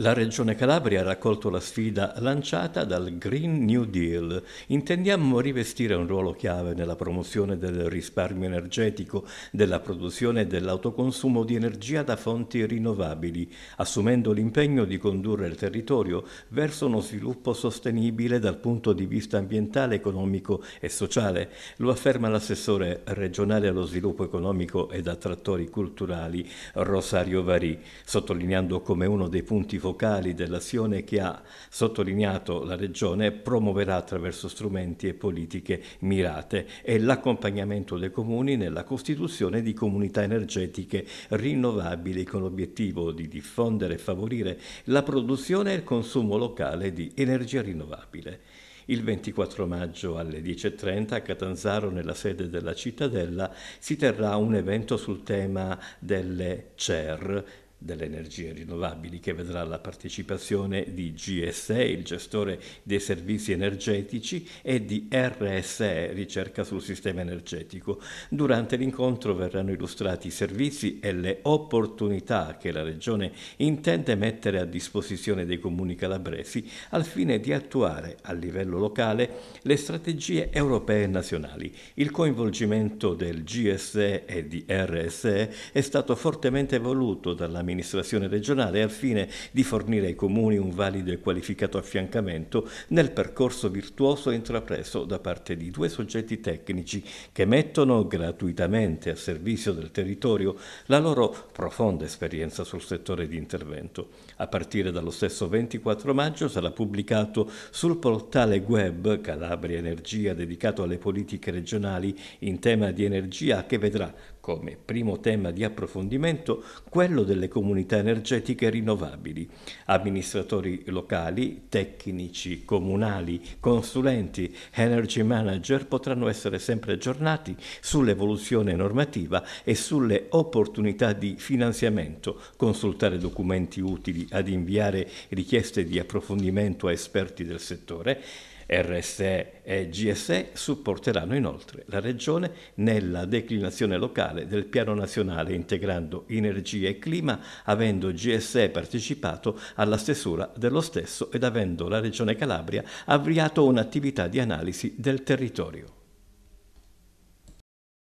La Regione Calabria ha raccolto la sfida lanciata dal Green New Deal. Intendiamo rivestire un ruolo chiave nella promozione del risparmio energetico, della produzione e dell'autoconsumo di energia da fonti rinnovabili, assumendo l'impegno di condurre il territorio verso uno sviluppo sostenibile dal punto di vista ambientale, economico e sociale. Lo afferma l'assessore regionale allo sviluppo economico ed attrattori culturali Rosario Varì, sottolineando come uno dei punti fondamentali vocali dell'azione che ha sottolineato la Regione promuoverà attraverso strumenti e politiche mirate e l'accompagnamento dei comuni nella costituzione di comunità energetiche rinnovabili con l'obiettivo di diffondere e favorire la produzione e il consumo locale di energia rinnovabile. Il 24 maggio alle 10.30 a Catanzaro, nella sede della cittadella, si terrà un evento sul tema delle CER, delle energie rinnovabili che vedrà la partecipazione di GSE, il gestore dei servizi energetici, e di RSE, ricerca sul sistema energetico. Durante l'incontro verranno illustrati i servizi e le opportunità che la Regione intende mettere a disposizione dei comuni calabresi al fine di attuare a livello locale le strategie europee e nazionali. Il coinvolgimento del GSE e di RSE è stato fortemente voluto dalla amministrazione regionale al fine di fornire ai comuni un valido e qualificato affiancamento nel percorso virtuoso intrapreso da parte di due soggetti tecnici che mettono gratuitamente a servizio del territorio la loro profonda esperienza sul settore di intervento. A partire dallo stesso 24 maggio sarà pubblicato sul portale web Calabria Energia dedicato alle politiche regionali in tema di energia che vedrà come primo tema di approfondimento quello delle comunità energetiche rinnovabili, amministratori locali, tecnici comunali, consulenti, energy manager potranno essere sempre aggiornati sull'evoluzione normativa e sulle opportunità di finanziamento, consultare documenti utili ad inviare richieste di approfondimento a esperti del settore RSE e GSE supporteranno inoltre la Regione nella declinazione locale del Piano Nazionale integrando energia e clima, avendo GSE partecipato alla stesura dello stesso ed avendo la Regione Calabria avviato un'attività di analisi del territorio.